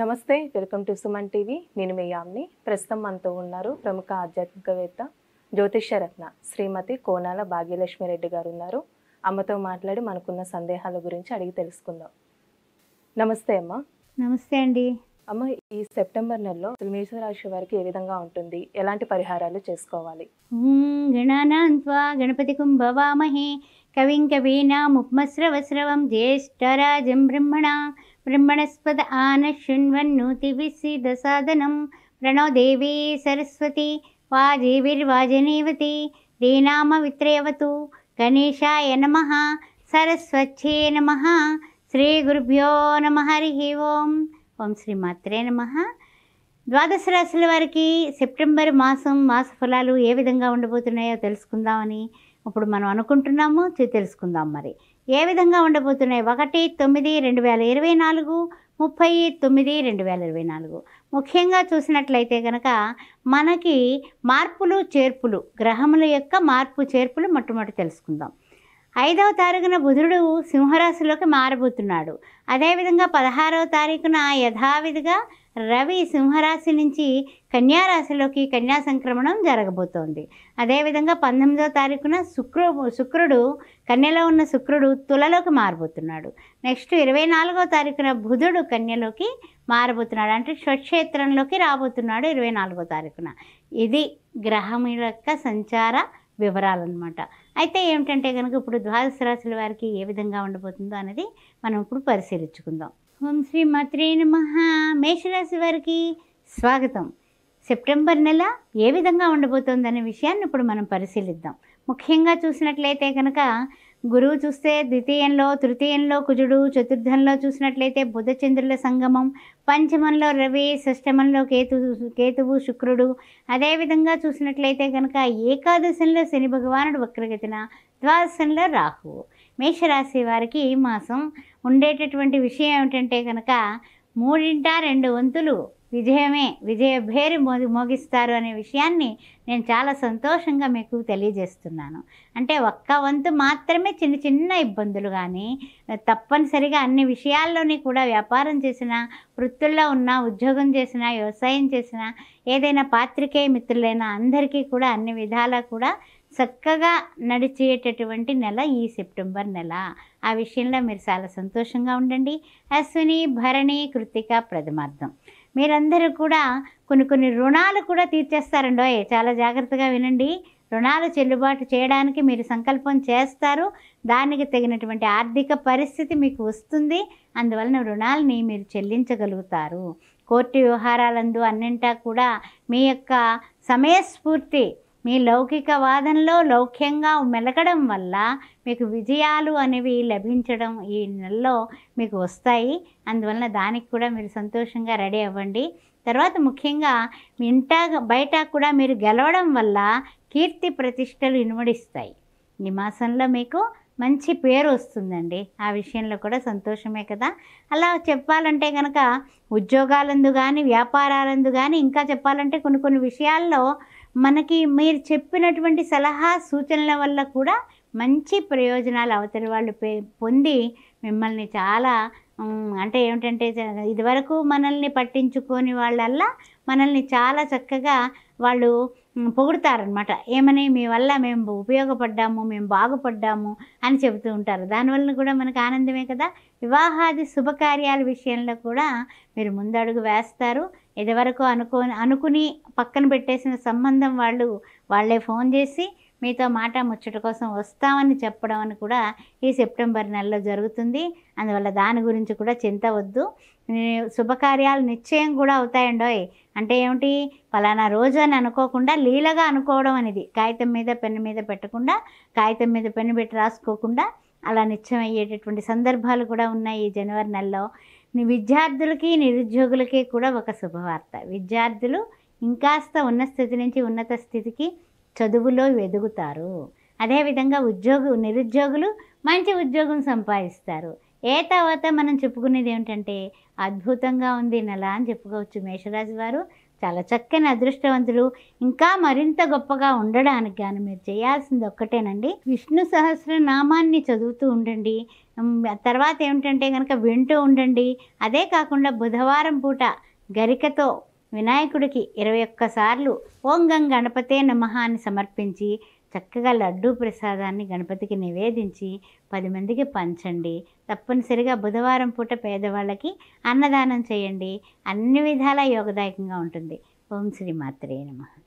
నమస్తే welcome to Suman TV నేను మీ యామ్ని ప్రస్తుతం మనతో ఉన్నారు ప్రముఖ ఆధ్యాత్మికవేత్త జ్యోతిషరత్న శ్రీమతి కోనాల భాగ్యలక్ష్మిరెడ్డి గారు ఉన్నారు అమ్మతో మాట్లాడి మనకున్న సందేహాల గురించి అడిగి తెలుసుకుందాం నమస్తే అమ్మ నమస్తే అండి అమ్మ ఈ సెప్టెంబర్ నెలలో మేష రాశి వారికి ఏ విధంగా ఉంటుంది ఎలాంటి పరిహారాలు చేసుకోవాలి గణపతి కుంభవామహే కవిం కవీనా ముప్మస్రవస్రవం జ్యేష్ఠరాజం బ్రహ్మణ ఆన आनः शृण्वन्नोतिभिः దసాదనం प्रणो देवी सरस्वती దీనామ देनामवित्रयवतु गणेशाय नमः సరస్వచ్చే నమ శ్రీ గురుభ్యో నమ హరి ఓం ఓం శ్రీ మాత్రే నమ ద్వాదశ రాశుల వారికి సెప్టెంబర్ మాసం మాస ఫలాలు ఏ విధంగా ఉండబోతున్నాయో తెలుసుకుందామని ఇప్పుడు మనం అనుకుంటున్నాము తెలుసుకుందాం మరి ఏ విధంగా ఉండబోతున్నాయి ఒకటి తొమ్మిది రెండు వేల ఇరవై నాలుగు ముప్పై తొమ్మిది రెండు వేల ఇరవై నాలుగు ముఖ్యంగా చూసినట్లయితే కనుక మనకి మార్పులు చేర్పులు గ్రహముల యొక్క మార్పు చేర్పులు మొట్టమొదటి తెలుసుకుందాం ఐదవ తారీఖున బుధుడు సింహరాశిలోకి మారబోతున్నాడు అదేవిధంగా పదహారవ తారీఖున యథావిధిగా రవి సింహరాశి నుంచి కన్యారాశిలోకి కన్యా సంక్రమణం జరగబోతోంది అదేవిధంగా పంతొమ్మిదో తారీఖున శుక్రు శుక్రుడు కన్యలో ఉన్న శుక్రుడు తులలోకి మారబోతున్నాడు నెక్స్ట్ ఇరవై నాలుగో తారీఖున బుధుడు కన్యలోకి మారబోతున్నాడు అంటే స్వక్షేత్రంలోకి రాబోతున్నాడు ఇరవై నాలుగో తారీఖున ఇది గ్రహం యొక్క సంచార వివరాలన్నమాట అయితే ఏమిటంటే కనుక ఇప్పుడు ద్వాదశ రాశుల వారికి ఏ విధంగా ఉండబోతుందో అనేది మనం ఇప్పుడు పరిశీలించుకుందాం ఓం శ్రీ మాత్రే నమ మేషరాశి వారికి స్వాగతం సెప్టెంబర్ నెల ఏ విధంగా ఉండబోతోందనే విషయాన్ని ఇప్పుడు మనం పరిశీలిద్దాం ముఖ్యంగా చూసినట్లయితే కనుక గురువు చూస్తే ద్వితీయంలో తృతీయంలో కుజుడు చతుర్థంలో చూసినట్లయితే బుధ చంద్రుల సంగమం పంచమంలో రవి షష్టమంలో కేతు కేతువు శుక్రుడు అదేవిధంగా చూసినట్లయితే కనుక ఏకాదశంలో శని భగవానుడు వక్రగతిన ద్వాదశంలో రాహువు మేషరాశి వారికి ఈ మాసం ఉండేటటువంటి విషయం ఏమిటంటే కనుక మూడింట రెండు వంతులు విజయమే విజయ భేరి మోగి మోగిస్తారు అనే విషయాన్ని నేను చాలా సంతోషంగా మీకు తెలియజేస్తున్నాను అంటే ఒక్క వంతు మాత్రమే చిన్న చిన్న ఇబ్బందులు కానీ తప్పనిసరిగా అన్ని విషయాల్లోని కూడా వ్యాపారం చేసిన వృత్తుల్లో ఉన్న ఉద్యోగం చేసిన వ్యవసాయం చేసిన ఏదైనా పాత్రికేయ మిత్రులైన అందరికీ కూడా అన్ని విధాలా కూడా చక్కగా నడిచేటటువంటి నెల ఈ సెప్టెంబర్ నెల ఆ విషయంలో మీరు చాలా సంతోషంగా ఉండండి అశ్విని భరణి కృతిక ప్రథమార్థం మీరందరూ కూడా కొన్ని కొన్ని రుణాలు కూడా తీర్చేస్తారండి చాలా జాగ్రత్తగా వినండి రుణాలు చెల్లుబాటు చేయడానికి మీరు సంకల్పం చేస్తారు దానికి తగినటువంటి ఆర్థిక పరిస్థితి మీకు వస్తుంది అందువలన రుణాలని మీరు చెల్లించగలుగుతారు కోర్టు వ్యవహారాలందు అన్నింటా కూడా మీ యొక్క సమయస్ఫూర్తి మీ లౌకిక వాదనలో లౌక్యంగా మెలగడం వల్ల మీకు విజయాలు అనేవి లభించడం ఈ నెలలో మీకు వస్తాయి అందువలన దానికి కూడా మీరు సంతోషంగా రెడీ అవ్వండి తర్వాత ముఖ్యంగా ఇంట బయట కూడా మీరు గెలవడం వల్ల కీర్తి ప్రతిష్టలు ఇనుమడిస్తాయి ఈ మాసంలో మీకు మంచి పేరు వస్తుందండి ఆ విషయంలో కూడా సంతోషమే కదా అలా చెప్పాలంటే కనుక ఉద్యోగాలందు కానీ వ్యాపారాలందు కానీ ఇంకా చెప్పాలంటే కొన్ని కొన్ని విషయాల్లో మనకి మీరు చెప్పినటువంటి సలహా సూచనల వల్ల కూడా మంచి ప్రయోజనాలు అవతలి వాళ్ళు పొంది మిమ్మల్ని చాలా అంటే ఏమిటంటే ఇదివరకు మనల్ని పట్టించుకొని వాళ్ళల్లా మనల్ని చాలా చక్కగా వాళ్ళు పొగుడతారనమాట ఏమని మీ వల్ల మేము ఉపయోగపడ్డాము మేము బాగుపడ్డాము అని చెబుతూ ఉంటారు దానివల్ల కూడా మనకు ఆనందమే కదా వివాహాది శుభకార్యాల విషయంలో కూడా మీరు ముందడుగు వేస్తారు ఇదివరకు అనుకో అనుకుని పక్కన పెట్టేసిన సంబంధం వాళ్ళు వాళ్ళే ఫోన్ చేసి మీతో మాట ముచ్చట కోసం వస్తామని చెప్పడం అని కూడా ఈ సెప్టెంబర్ నెలలో జరుగుతుంది అందువల్ల దాని గురించి కూడా చింత వద్దు శుభకార్యాలు నిశ్చయం కూడా అవుతాయండోయ్ అంటే ఏమిటి ఫలానా రోజు అని అనుకోకుండా లీలగా అనుకోవడం అనేది కాగితం మీద పెన్ను మీద పెట్టకుండా కాగితం మీద పెన్ను పెట్టి రాసుకోకుండా అలా నిత్యం అయ్యేటటువంటి సందర్భాలు కూడా ఉన్నాయి ఈ జనవరి నెలలో విద్యార్థులకి నిరుద్యోగులకి కూడా ఒక శుభవార్త విద్యార్థులు ఇంకాస్త ఉన్న స్థితి నుంచి ఉన్నత స్థితికి చదువులో ఎదుగుతారు అదేవిధంగా ఉద్యోగు నిరుద్యోగులు మంచి ఉద్యోగం సంపాదిస్తారు ఏ తర్వాత మనం చెప్పుకునేది ఏమిటంటే అద్భుతంగా ఉంది నెల అని చెప్పుకోవచ్చు మేషరాశి వారు చాలా చక్కని అదృష్టవంతులు ఇంకా మరింత గొప్పగా ఉండడానికి కానీ మీరు చేయాల్సింది ఒక్కటేనండి విష్ణు సహస్ర నామాన్ని చదువుతూ ఉండండి తర్వాత ఏమిటంటే కనుక వింటూ ఉండండి అదే కాకుండా బుధవారం పూట గరికతో వినాయకుడికి ఇరవై ఒక్కసార్లు ఓంగం గణపతే నమహాన్ని సమర్పించి చక్కగా లడ్డూ ప్రసాదాన్ని గణపతికి నివేదించి పది మందికి పంచండి తప్పనిసరిగా బుధవారం పూట పేదవాళ్ళకి అన్నదానం చేయండి అన్ని విధాలా యోగదాయకంగా ఉంటుంది ఓం శ్రీ మాత్రే నమ